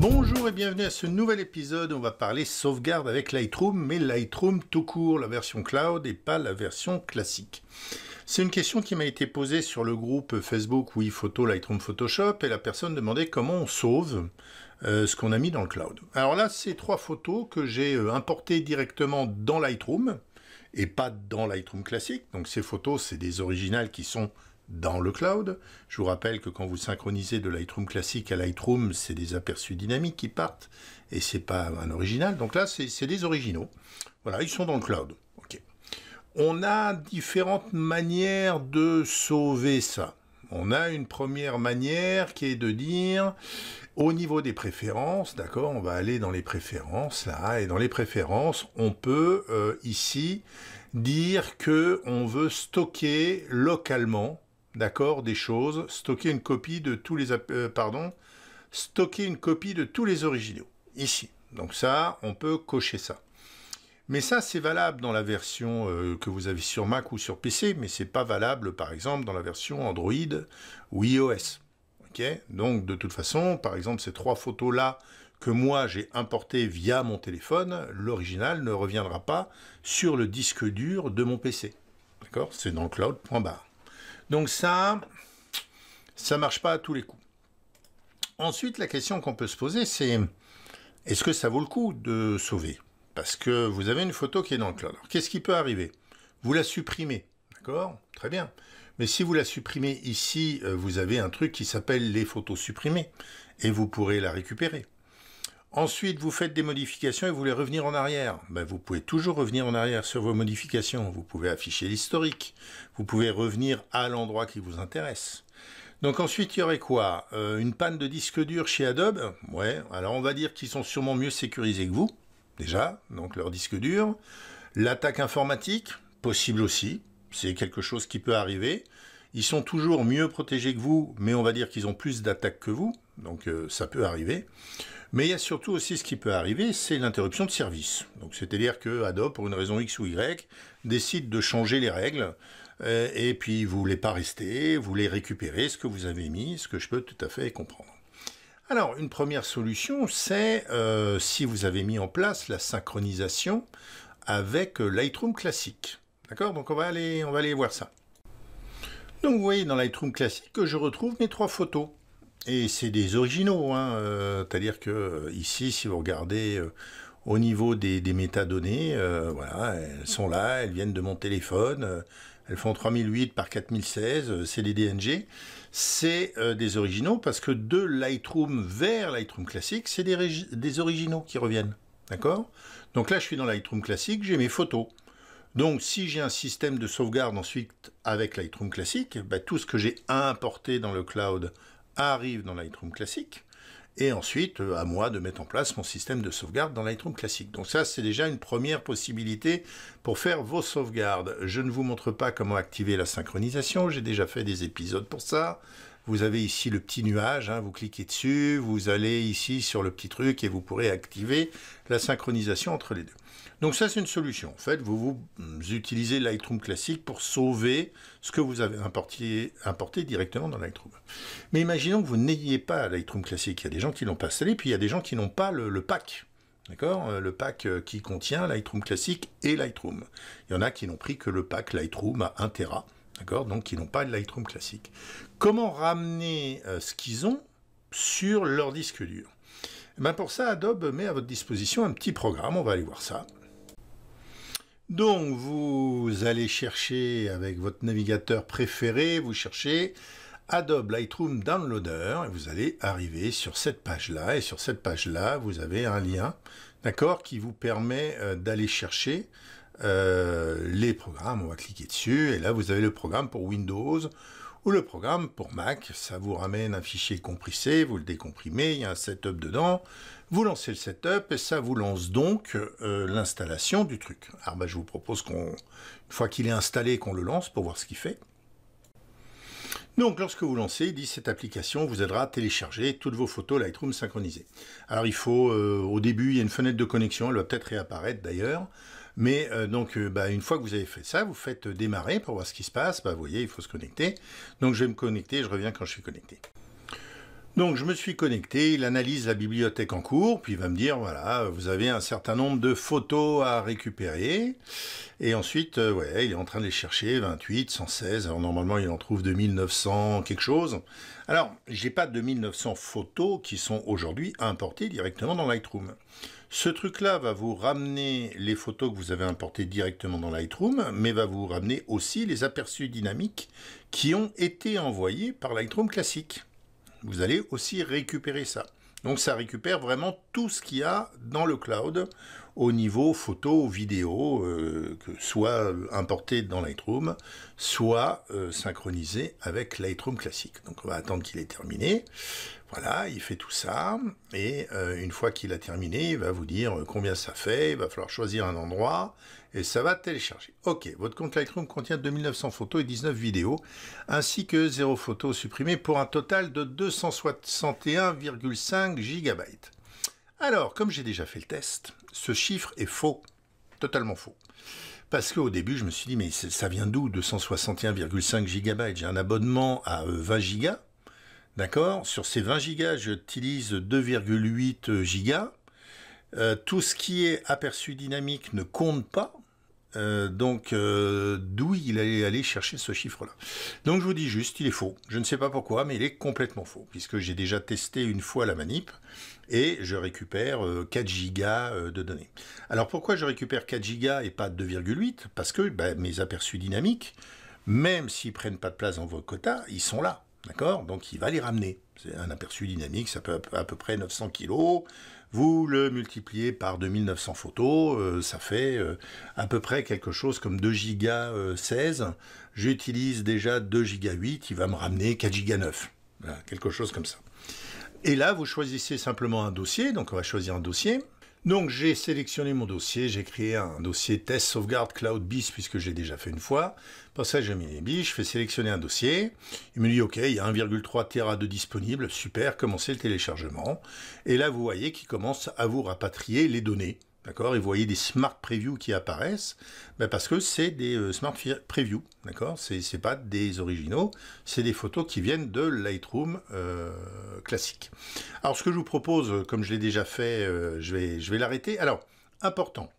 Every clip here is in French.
Bonjour et bienvenue à ce nouvel épisode. On va parler sauvegarde avec Lightroom, mais Lightroom tout court, la version cloud et pas la version classique. C'est une question qui m'a été posée sur le groupe Facebook Oui Photo Lightroom Photoshop et la personne demandait comment on sauve euh, ce qu'on a mis dans le cloud. Alors là, c'est trois photos que j'ai euh, importées directement dans Lightroom et pas dans Lightroom classique. Donc ces photos, c'est des originales qui sont dans le cloud. Je vous rappelle que quand vous synchronisez de Lightroom classique à Lightroom, c'est des aperçus dynamiques qui partent et c'est pas un original. Donc là, c'est des originaux. Voilà, ils sont dans le cloud. On a différentes manières de sauver ça. On a une première manière qui est de dire au niveau des préférences, d'accord, on va aller dans les préférences là et dans les préférences, on peut euh, ici dire que on veut stocker localement d'accord, des choses, stocker une copie de tous les euh, pardon, stocker une copie de tous les originaux ici. Donc ça, on peut cocher ça. Mais ça, c'est valable dans la version euh, que vous avez sur Mac ou sur PC, mais c'est pas valable, par exemple, dans la version Android ou iOS. Ok Donc, de toute façon, par exemple, ces trois photos-là que moi j'ai importées via mon téléphone, l'original ne reviendra pas sur le disque dur de mon PC. D'accord C'est dans cloud.bar. Donc ça, ça marche pas à tous les coups. Ensuite, la question qu'on peut se poser, c'est est-ce que ça vaut le coup de sauver Parce que vous avez une photo qui est dans le cloud. Alors, Qu'est-ce qui peut arriver Vous la supprimez, d'accord Très bien. Mais si vous la supprimez ici, euh, vous avez un truc qui s'appelle les photos supprimées et vous pourrez la récupérer. Ensuite, vous faites des modifications et vous voulez revenir en arrière. Ben, vous pouvez toujours revenir en arrière sur vos modifications. Vous pouvez afficher l'historique. Vous pouvez revenir à l'endroit qui vous intéresse. Donc ensuite, il y aurait quoi euh, Une panne de disque dur chez Adobe Ouais, alors on va dire qu'ils sont sûrement mieux sécurisés que vous, déjà, donc leur disque dur. L'attaque informatique, possible aussi, c'est quelque chose qui peut arriver. Ils sont toujours mieux protégés que vous, mais on va dire qu'ils ont plus d'attaques que vous, donc euh, ça peut arriver. Mais il y a surtout aussi ce qui peut arriver, c'est l'interruption de service. Donc c'est-à-dire que Adobe, pour une raison X ou Y, décide de changer les règles. Euh, et puis vous voulez pas rester, vous voulez récupérer ce que vous avez mis, ce que je peux tout à fait comprendre. Alors une première solution, c'est euh, si vous avez mis en place la synchronisation avec Lightroom classique. D'accord Donc on va aller, on va aller voir ça. Donc vous voyez dans Lightroom classique que je retrouve mes trois photos. Et c'est des originaux, hein, euh, c'est-à-dire que euh, ici, si vous regardez euh, au niveau des, métadonnées, voilà, elles sont là, elles viennent de mon téléphone, elles font 3008 par 4016, c'est des DNG, c'est des originaux parce que de Lightroom vers Lightroom classique, c'est des, originaux qui reviennent, d'accord Donc là, je suis dans Lightroom classique, j'ai mes photos. Donc, si j'ai un système de sauvegarde ensuite avec Lightroom classique, bah, tout ce que j'ai importé dans le cloud arrive dans Lightroom classique. Et ensuite, euh, à moi de mettre en place mon système de sauvegarde dans Lightroom classique. Donc ça, c'est déjà une première possibilité pour faire vos sauvegardes. Je ne vous montre pas comment activer la synchronisation, j'ai déjà fait des épisodes pour ça. Vous avez ici le petit nuage, hein, vous cliquez dessus, vous allez ici sur le petit truc et vous pourrez activer la synchronisation entre les deux. Donc ça, c'est une solution. En fait, vous, utilisez Lightroom classique pour sauver ce que vous avez importé, directement dans Lightroom. Mais imaginons que vous n'ayez pas Lightroom classique. Il y a des gens qui l'ont pas installé, puis il y a des gens qui n'ont pas le, pack. D'accord euh, Le pack euh, qui contient Lightroom classique et Lightroom. Il y en a qui n'ont pris que le pack Lightroom à 1 Tera d'accord Donc qui n'ont pas de Lightroom classique. Comment ramener euh, ce qu'ils ont sur leur disque dur eh ben Pour ça, Adobe met à votre disposition un petit programme, on va aller voir ça. Donc vous allez chercher avec votre navigateur préféré, vous cherchez Adobe Lightroom Downloader et vous allez arriver sur cette page-là. Et sur cette page-là, vous avez un lien, d'accord, qui vous permet euh, d'aller chercher euh, les programmes, on va cliquer dessus, et là vous avez le programme pour Windows ou le programme pour Mac. Ça vous ramène un fichier compressé, vous le décomprimez, il y a un setup dedans, vous lancez le setup et ça vous lance donc euh, l'installation du truc. Alors ben, je vous propose qu'on, une fois qu'il est installé, qu'on le lance pour voir ce qu'il fait. Donc lorsque vous lancez, dit cette application vous aidera à télécharger toutes vos photos Lightroom synchronisées. Alors il faut, euh, au début, il y a une fenêtre de connexion, elle va peut-être réapparaître d'ailleurs. Mais euh, donc, euh, bah, une fois que vous avez fait ça, vous faites euh, démarrer pour voir ce qui se passe. Bah, vous voyez, il faut se connecter. Donc, je vais me connecter, je reviens quand je suis connecté. Donc je me suis connecté, il analyse la bibliothèque en cours, puis il va me dire, voilà, vous avez un certain nombre de photos à récupérer. Et ensuite, euh, ouais, il est en train de les chercher, 28, 116, alors normalement il en trouve 2900 quelque chose. Alors, j'ai pas 2900 photos qui sont aujourd'hui importées directement dans Lightroom. Ce truc-là va vous ramener les photos que vous avez importées directement dans Lightroom, mais va vous ramener aussi les aperçus dynamiques qui ont été envoyés par Lightroom classique vous allez aussi récupérer ça. Donc ça récupère vraiment tout ce qu'il y a dans le cloud au niveau photo, vidéo, euh, que soit importé dans Lightroom, soit euh, synchronisé avec Lightroom classique. Donc on va attendre qu'il ait terminé. Voilà, il fait tout ça. Et euh, une fois qu'il a terminé, il va vous dire combien ça fait. Il va falloir choisir un endroit et ça va télécharger. Ok, votre compte Lightroom contient 2900 photos et 19 vidéos, ainsi que 0 photos supprimées pour un total de 261,5 GB. Alors, comme j'ai déjà fait le test, ce chiffre est faux, totalement faux. Parce qu'au début, je me suis dit, mais ça vient d'où 261,5 GB J'ai un abonnement à 20 euh, gigas, d'accord Sur ces 20 gigas, j'utilise 2,8 gigas. Euh, tout ce qui est aperçu dynamique ne compte pas, euh, donc, euh, d'où il allait aller chercher ce chiffre-là. Donc, je vous dis juste, il est faux. Je ne sais pas pourquoi, mais il est complètement faux, puisque j'ai déjà testé une fois la manip et je récupère 4 euh, gigas de données. Alors, pourquoi je récupère 4 gigas et pas 2,8 Parce que ben, mes aperçus dynamiques, même s'ils prennent pas de place dans vos quotas, ils sont là. D'accord Donc, il va les ramener. C'est un aperçu dynamique, ça peut à peu près 900 kilos. Vous le multipliez par 2900 photos, euh, ça fait euh, à peu près quelque chose comme 2 giga 16. J'utilise déjà 2 giga 8, il va me ramener 4 giga 9. quelque chose comme ça. Et là, vous choisissez simplement un dossier, donc on va choisir un dossier. Donc j'ai sélectionné mon dossier, j'ai créé un dossier test sauvegarde cloud bis puisque j'ai déjà fait une fois ça, j'ai mis les je fais sélectionner un dossier. Il me dit, OK, il y a 1,3 Tera de disponible, super, commencez le téléchargement. Et là, vous voyez qu'il commence à vous rapatrier les données. D'accord Et vous voyez des smart previews qui apparaissent, ben, parce que c'est des euh, smart previews, d'accord C'est pas des originaux, c'est des photos qui viennent de Lightroom euh, classique. Alors ce que je vous propose, comme je l'ai déjà fait, euh, je vais, je vais l'arrêter. Alors, important,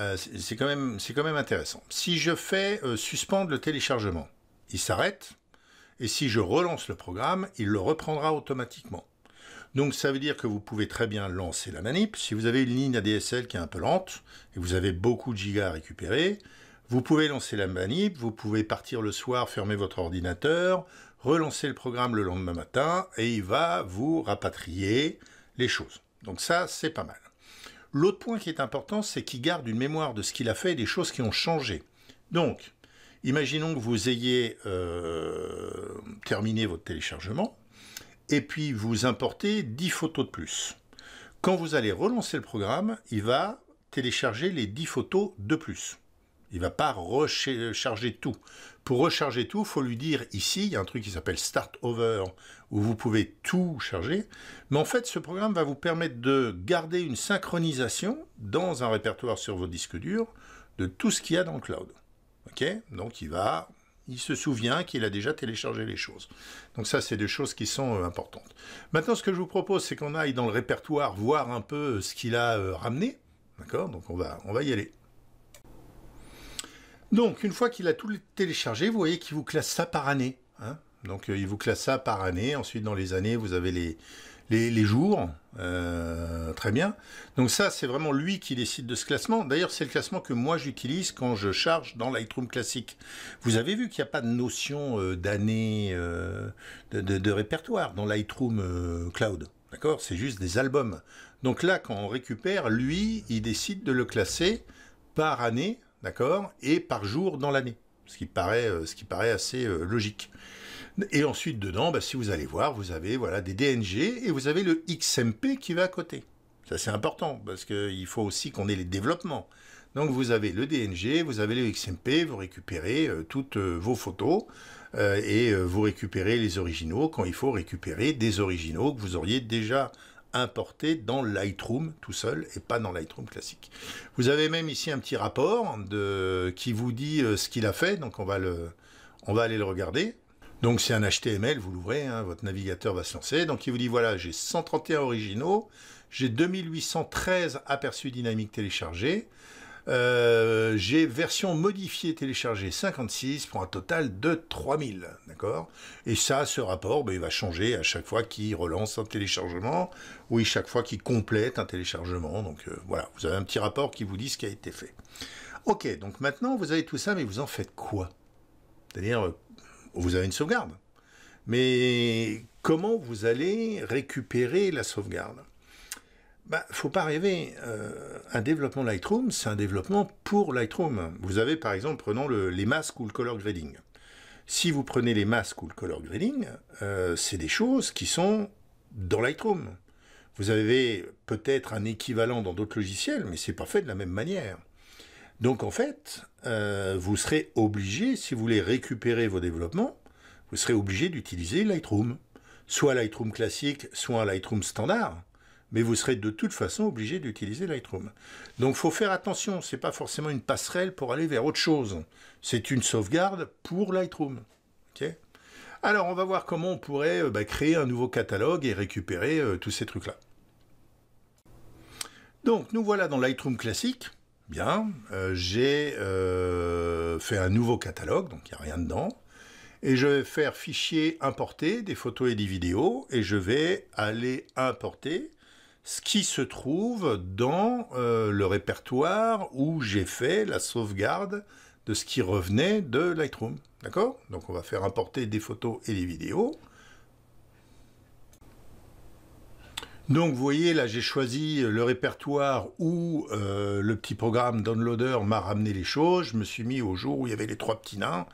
euh, c'est quand, même, quand même intéressant. Si je fais euh, suspendre le téléchargement, il s'arrête, et si je relance le programme, il le reprendra automatiquement. Donc ça veut dire que vous pouvez très bien lancer la manip. Si vous avez une ligne ADSL qui est un peu lente, et vous avez beaucoup de gigas à récupérer, vous pouvez lancer la manip, vous pouvez partir le soir, fermer votre ordinateur, relancer le programme le lendemain matin, et il va vous rapatrier les choses. Donc ça, c'est pas mal. L'autre point qui est important, c'est qu'il garde une mémoire de ce qu'il a fait et des choses qui ont changé. Donc, imaginons que vous ayez euh, terminé votre téléchargement et puis vous importez 10 photos de plus. Quand vous allez relancer le programme, il va télécharger les 10 photos de plus. Il ne va pas recharger tout. Pour recharger tout, faut lui dire ici, il y a un truc qui s'appelle Start Over, où vous pouvez tout charger. Mais en fait, ce programme va vous permettre de garder une synchronisation dans un répertoire sur vos disques durs de tout ce qu'il y a dans le cloud. Ok Donc il va, il se souvient qu'il a déjà téléchargé les choses. Donc ça, c'est des choses qui sont euh, importantes. Maintenant, ce que je vous propose, c'est qu'on aille dans le répertoire voir un peu ce qu'il a euh, ramené. D'accord Donc on va, on va y aller. Donc, une fois qu'il a tout téléchargé, vous voyez qu'il vous classe ça par année. Hein. Donc, euh, il vous classe ça par année. Ensuite, dans les années, vous avez les, les, jours. Euh, très bien. Donc ça, c'est vraiment lui qui décide de ce classement. D'ailleurs, c'est le classement que moi j'utilise quand je charge dans Lightroom classique. Vous avez vu qu'il n'y a pas de notion euh, d'année de, de, répertoire dans Lightroom Cloud. D'accord C'est juste des albums. Donc là, quand on récupère, lui, il décide de le classer par année d'accord, et par jour dans l'année, ce qui paraît, euh, assez euh, logique. Et ensuite dedans, bah, si vous allez voir, vous avez voilà des DNG et vous avez le XMP qui va à côté. Ça c'est important parce qu'il faut aussi qu'on ait les développements. Donc vous avez le DNG, vous avez le XMP, vous récupérez euh, toutes vos photos et vous récupérez les originaux quand il faut récupérer des originaux que vous auriez déjà importé dans Lightroom tout seul et pas dans Lightroom classique. Vous avez même ici un petit rapport de, qui vous dit euh, ce qu'il a fait, donc on va, le, on va aller le regarder. Donc c'est un HTML, vous l'ouvrez, hein, votre navigateur va se lancer. Donc il vous dit voilà, j'ai 131 originaux, j'ai 2813 aperçus dynamiques téléchargés, euh, j'ai version modifiée téléchargée 56 pour un total de 3000, d'accord Et ça, ce rapport, ben, il va changer à chaque fois qu'il relance un téléchargement, à chaque fois qu'il complète un téléchargement, donc euh, voilà, vous avez un petit rapport qui vous dit ce qui a été fait. Ok, donc maintenant, vous avez tout ça, mais vous en faites quoi C'est-à-dire, euh, vous avez une sauvegarde, mais comment vous allez récupérer la sauvegarde ne bah, faut pas rêver. Euh, un développement Lightroom, c'est un développement pour Lightroom. Vous avez par exemple, prenons les masques ou le color grading. Si vous prenez les masques ou le color grading, euh, c'est des choses qui sont dans Lightroom. Vous avez peut-être un équivalent dans d'autres logiciels, mais c'est pas fait de la même manière. Donc en fait, euh, vous serez obligé, si vous voulez récupérer vos développements, vous serez obligé d'utiliser Lightroom. Soit Lightroom classique, soit Lightroom standard mais vous serez de toute façon obligé d'utiliser Lightroom. Donc faut faire attention, Ce n'est pas forcément une passerelle pour aller vers autre chose. C'est une sauvegarde pour Lightroom. Alors on va voir comment on pourrait euh, bah, créer un nouveau catalogue et récupérer euh, tous ces trucs-là. Donc nous voilà dans Lightroom classique. Bien, euh, j'ai fait un nouveau catalogue, donc il n'y a rien dedans et je vais faire fichier importer des photos et des vidéos et je vais aller importer ce qui se trouve dans euh, le répertoire où j'ai fait la sauvegarde de ce qui revenait de Lightroom. D'accord Donc on va faire importer des photos et des vidéos. Donc vous voyez, là j'ai choisi le répertoire où euh, le petit programme Downloader m'a ramené les choses. Je me suis mis au jour où il y avait les trois petits nains.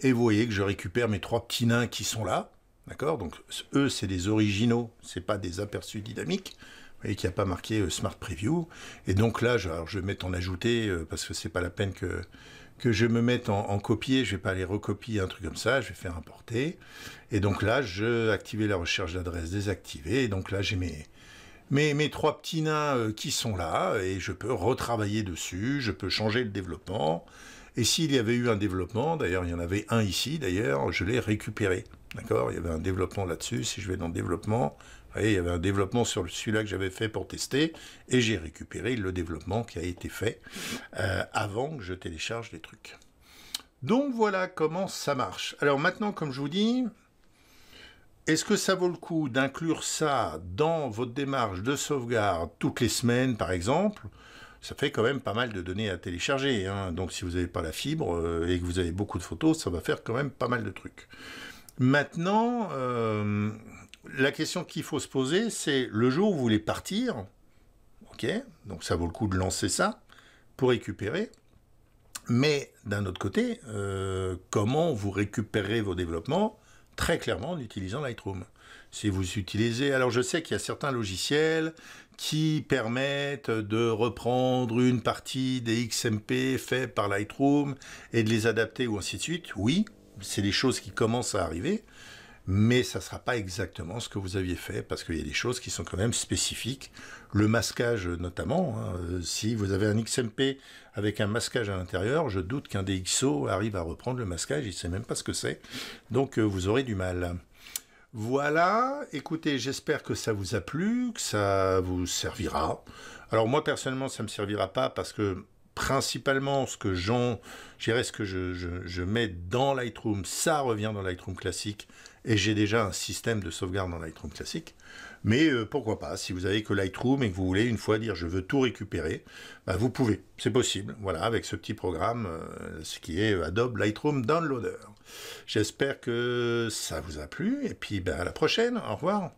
Et vous voyez que je récupère mes trois petits nains qui sont là. D'accord Donc eux, c'est des originaux, c'est pas des aperçus dynamiques et qui a pas marqué euh, Smart Preview. Et donc là, je, je vais mettre en ajouté euh, parce que c'est pas la peine que, que je me mette en, copier. Je ne vais pas aller recopier un truc comme ça. Je vais faire importer. Et donc là, je activer la recherche d'adresse désactivée. Et donc là, j'ai mes, mes, mes, trois petits nains euh, qui sont là et je peux retravailler dessus. Je peux changer le développement. Et s'il y avait eu un développement, d'ailleurs, il y en avait un ici, d'ailleurs, je l'ai récupéré. D'accord Il y avait un développement là-dessus. Si je vais dans le développement, voyez, il y avait un développement sur celui-là que j'avais fait pour tester, et j'ai récupéré le développement qui a été fait euh, avant que je télécharge les trucs. Donc voilà comment ça marche. Alors maintenant, comme je vous dis, est-ce que ça vaut le coup d'inclure ça dans votre démarche de sauvegarde toutes les semaines, par exemple ça fait quand même pas mal de données à télécharger. Hein. Donc si vous n'avez pas la fibre euh, et que vous avez beaucoup de photos, ça va faire quand même pas mal de trucs. Maintenant, euh, la question qu'il faut se poser, c'est le jour où vous voulez partir, ok, donc ça vaut le coup de lancer ça pour récupérer. Mais d'un autre côté, euh, comment vous récupérez vos développements Très clairement en utilisant Lightroom. Si vous utilisez, alors je sais qu'il y a certains logiciels qui permettent de reprendre une partie des XMP faits par Lightroom et de les adapter ou ainsi de suite. Oui, c'est des choses qui commencent à arriver mais ça ne sera pas exactement ce que vous aviez fait, parce qu'il y a des choses qui sont quand même spécifiques. Le masquage notamment, hein, euh, si vous avez un XMP avec un masquage à l'intérieur, je doute qu'un DXO arrive à reprendre le masquage, il ne sait même pas ce que c'est, donc euh, vous aurez du mal. Voilà, écoutez, j'espère que ça vous a plu, que ça vous servira. Alors moi personnellement, ça ne me servira pas parce que principalement ce que, ce que je, je, je, mets dans Lightroom, ça revient dans Lightroom classique, et j'ai déjà un système de sauvegarde dans Lightroom classique. Mais euh, pourquoi pas, si vous avez que Lightroom et que vous voulez une fois dire je veux tout récupérer, bah, vous pouvez, c'est possible, voilà, avec ce petit programme, euh, ce qui est euh, Adobe Lightroom Downloader. J'espère que ça vous a plu, et puis bah, à la prochaine, au revoir.